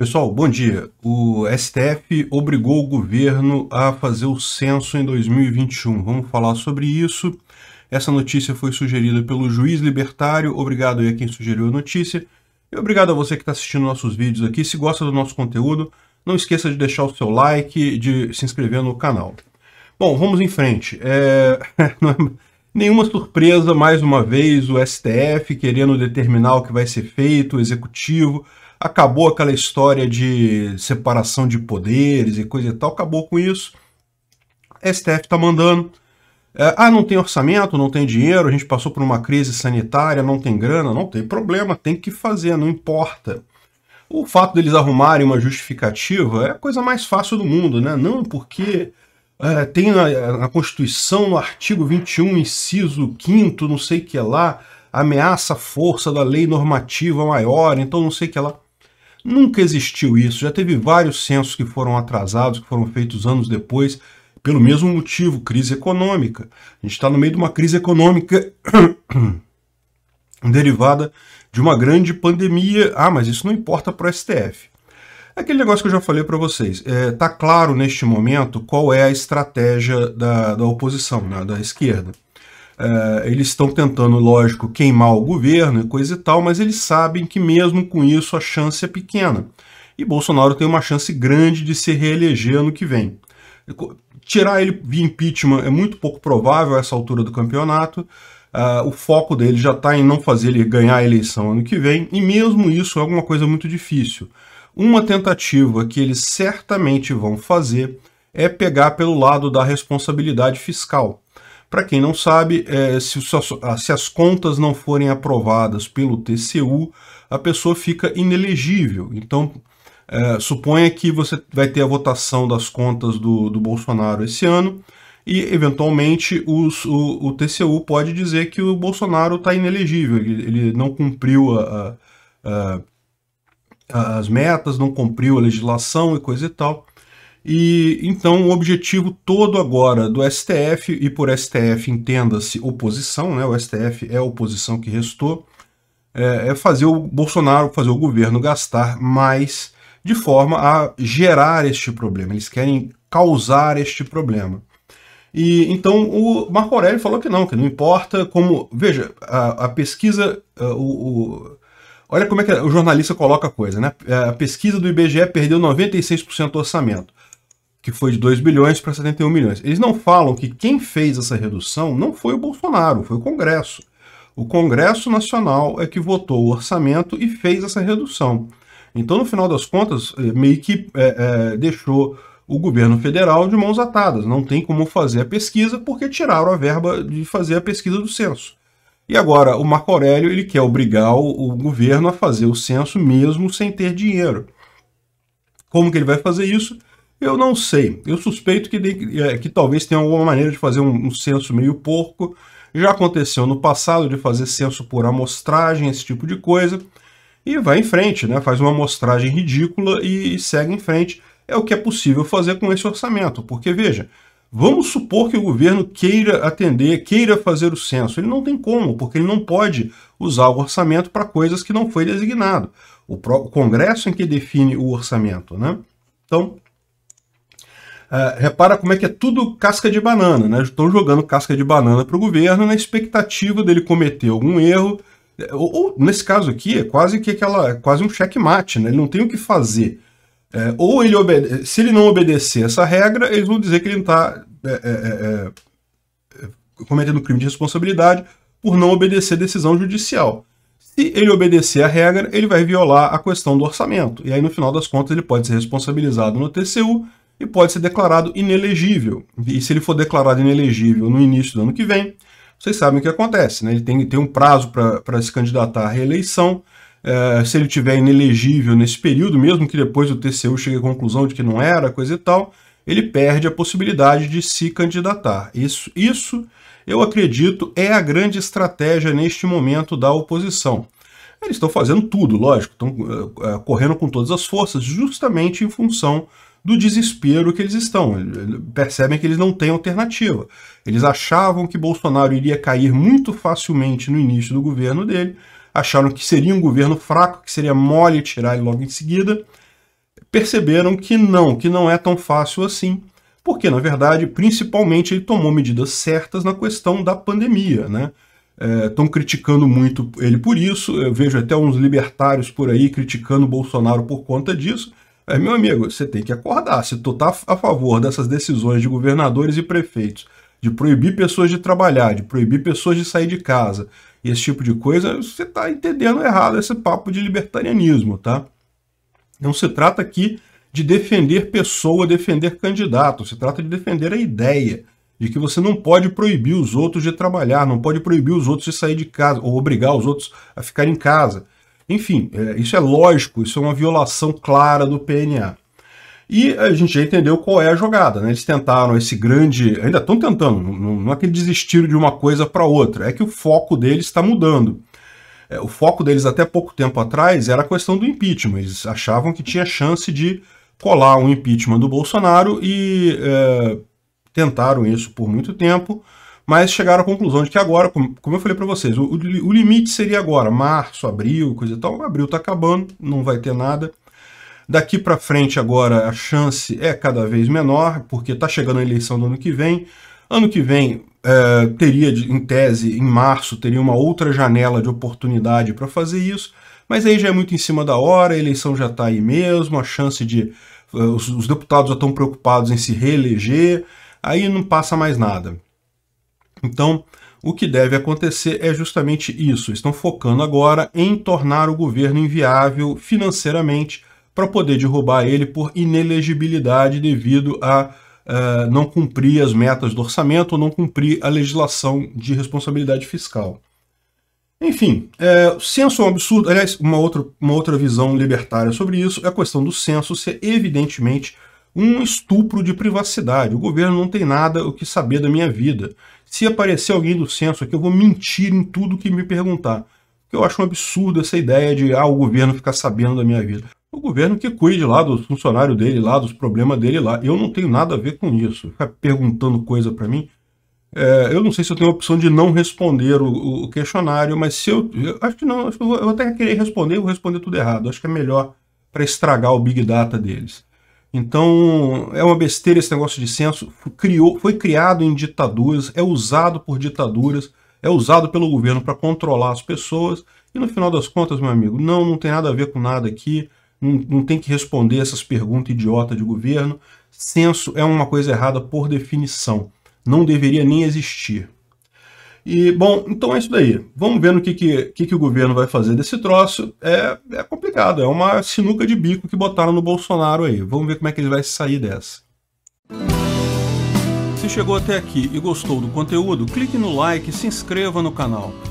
Pessoal, bom dia. O STF obrigou o governo a fazer o censo em 2021. Vamos falar sobre isso. Essa notícia foi sugerida pelo juiz libertário. Obrigado aí a quem sugeriu a notícia. E obrigado a você que está assistindo nossos vídeos aqui. Se gosta do nosso conteúdo, não esqueça de deixar o seu like, de se inscrever no canal. Bom, vamos em frente. É... é nenhuma surpresa, mais uma vez, o STF querendo determinar o que vai ser feito, o executivo acabou aquela história de separação de poderes e coisa e tal, acabou com isso. A STF está mandando. É, ah, não tem orçamento, não tem dinheiro, a gente passou por uma crise sanitária, não tem grana, não tem problema, tem que fazer, não importa. O fato deles arrumarem uma justificativa é a coisa mais fácil do mundo, né? Não porque é, tem na, na, Constituição, no artigo 21, inciso 5 não sei que lá, ameaça a força da lei normativa maior, então não sei que lá. Nunca existiu isso. Já teve vários censos que foram atrasados, que foram feitos anos depois, pelo mesmo motivo, crise econômica. A gente está no meio de uma crise econômica derivada de uma grande pandemia. Ah, mas isso não importa para o STF. É aquele negócio que eu já falei para vocês. Está é, tá claro neste momento qual é a estratégia da, da oposição, né, da esquerda. É, eles estão tentando, lógico, queimar o governo e coisa e tal, mas eles sabem que mesmo com isso a chance é pequena. E Bolsonaro tem uma chance grande de se reeleger ano que vem. Tirar ele via impeachment é muito pouco provável a essa altura do campeonato. Uh, o foco dele já está em não fazer ele ganhar a eleição ano que vem, e mesmo isso é alguma coisa muito difícil. Uma tentativa que eles certamente vão fazer é pegar pelo lado da responsabilidade fiscal. Para quem não sabe, é, se, ah, se as contas não forem aprovadas pelo TCU, a pessoa fica inelegível. Então, é, suponha que você vai ter a votação das contas do, do Bolsonaro esse ano e, eventualmente, os, o, o, TCU pode dizer que o Bolsonaro está inelegível, ele, ele, não cumpriu a, a, a, as metas, não cumpriu a legislação e coisa e tal. E então o objetivo todo agora do STF, e por STF entenda-se oposição, né? o STF é a oposição que restou, é, é fazer o Bolsonaro, fazer o governo gastar mais de forma a gerar este problema. Eles querem causar este problema. E então o Marco Aurélio falou que não, que não importa como. Veja, a, a pesquisa. A, o, o, olha como é que o jornalista coloca a coisa, né? É, a pesquisa do IBGE perdeu 96% do orçamento que foi de 2 bilhões para 71 milhões. Eles não falam que quem fez essa redução não foi o Bolsonaro, foi o Congresso. O Congresso Nacional é que votou o orçamento e fez essa redução. Então, no final das contas, é, meio que é, é, deixou o governo federal de mãos atadas. Não tem como fazer a pesquisa porque tiraram a verba de fazer a pesquisa do censo. E agora, o Marco Aurélio ele quer obrigar o, o governo a fazer o censo mesmo sem ter dinheiro. Como que ele vai fazer isso? Eu não sei. Eu suspeito que, de, é, que talvez tenha alguma maneira de fazer um, um censo meio porco. Já aconteceu no passado de fazer censo por amostragem, esse tipo de coisa. E vai em frente, né? faz uma amostragem ridícula e, e segue em frente. É o que é possível fazer com esse orçamento. Porque, veja, vamos supor que o governo queira atender, queira fazer o censo. Ele não tem como, porque ele não pode usar o orçamento para coisas que não foi designado. O, o Congresso é que define o orçamento. Né? Então, é, repara como é que é tudo casca de banana, né? Estão jogando casca de banana para o governo na expectativa dele cometer algum erro. É, ou, ou, nesse caso aqui, é quase que aquela. É quase um checkmate, né? Ele não tem o que fazer. É, ou ele obede... se ele não obedecer essa regra, eles vão dizer que ele está é, é, cometendo crime de responsabilidade por não obedecer decisão judicial. Se ele obedecer a regra, ele vai violar a questão do orçamento. E aí, no final das contas, ele pode ser responsabilizado no TCU e pode ser declarado inelegível. E se ele for declarado inelegível no início do ano que vem, vocês sabem o que acontece, né? Ele tem, tem um prazo para pra se candidatar à reeleição. É, se ele tiver inelegível nesse período, mesmo que depois o TCU chegue à conclusão de que não era, coisa e tal, ele perde a possibilidade de se candidatar. Isso, isso eu acredito, é a grande estratégia neste momento da oposição. Eles estão fazendo tudo, lógico, estão uh, eh, eh, correndo com todas as forças, justamente em função do desespero que eles estão. percebem que eles não têm alternativa. Eles achavam que Bolsonaro iria cair muito facilmente no início do governo dele, acharam que seria um governo fraco, que seria mole tirar ele logo em seguida. Perceberam que não, que não é tão fácil assim, porque na verdade, principalmente, ele tomou medidas certas na questão da pandemia, né? estão é, criticando muito ele por isso. Eu vejo até uns libertários por aí criticando o Bolsonaro por conta disso. É, meu amigo, você tem que acordar. Se tu tá a favor dessas decisões de governadores e prefeitos, de proibir pessoas de trabalhar, de proibir pessoas de sair de casa, e esse tipo de coisa, você tá entendendo errado esse papo de libertarianismo, tá? Não se trata aqui de defender pessoa, defender candidato, se trata de defender a ideia de que você não pode proibir os outros de trabalhar, não pode proibir os outros de sair de casa, ou obrigar os outros a ficar em casa. Enfim, é, isso é lógico, isso é uma violação clara do PNA. E a gente já entendeu qual é a jogada, né? Eles tentaram esse grande. Ainda estão tentando, não é que desistiram de uma coisa para outra, é que o foco deles está mudando. É, o foco deles até pouco tempo atrás era a questão do impeachment. Eles achavam que tinha chance de colar um impeachment do Bolsonaro e é, tentaram isso por muito tempo, mas chegaram à conclusão de que agora, como, eu falei para vocês, o, o, limite seria agora, março, abril, coisa e tal. Abril está acabando, não vai ter nada. Daqui para frente agora a chance é cada vez menor, porque está chegando a eleição do ano que vem. Ano que vem é, teria, em tese, em março, teria uma outra janela de oportunidade para fazer isso, mas aí já é muito em cima da hora, a eleição já está aí mesmo, a chance de é, os, os, deputados já estão preocupados em se reeleger, aí não passa mais nada. Então, o que deve acontecer é justamente isso. Estão focando agora em tornar o governo inviável financeiramente para poder derrubar ele por inelegibilidade devido a uh, não cumprir as metas do orçamento ou não cumprir a legislação de responsabilidade fiscal. Enfim, é, censo é um absurdo. Aliás, uma outra, uma outra visão libertária sobre isso é a questão do censo ser evidentemente um estupro de privacidade. O governo não tem nada o que saber da minha vida. Se aparecer alguém do censo aqui, eu vou mentir em tudo que me perguntar. Eu acho um absurdo essa ideia de ah, o governo ficar sabendo da minha vida. O governo que cuide lá dos funcionários dele, lá dos problemas dele lá. Eu não tenho nada a ver com isso. Ficar perguntando coisa para mim. É, eu não sei se eu tenho a opção de não responder o, o questionário, mas se eu, eu, Acho que não. Acho que eu, vou, eu até querer responder, eu vou responder tudo errado. Acho que é melhor para estragar o Big Data deles. Então, é uma besteira esse negócio de censo. Criou, foi criado em ditaduras, é usado por ditaduras, é usado pelo governo para controlar as pessoas. E no final das contas, meu amigo, não, não tem nada a ver com nada aqui. Não, não tem que responder essas perguntas idiota de governo. Censo é uma coisa errada por definição. Não deveria nem existir. E, bom, então é isso daí. Vamos ver no que, que, que, que o governo vai fazer desse troço. É, é complicado, é uma sinuca de bico que botaram no Bolsonaro aí. Vamos ver como é que ele vai sair dessa. Se chegou até aqui e gostou do conteúdo, clique no like e se inscreva no canal.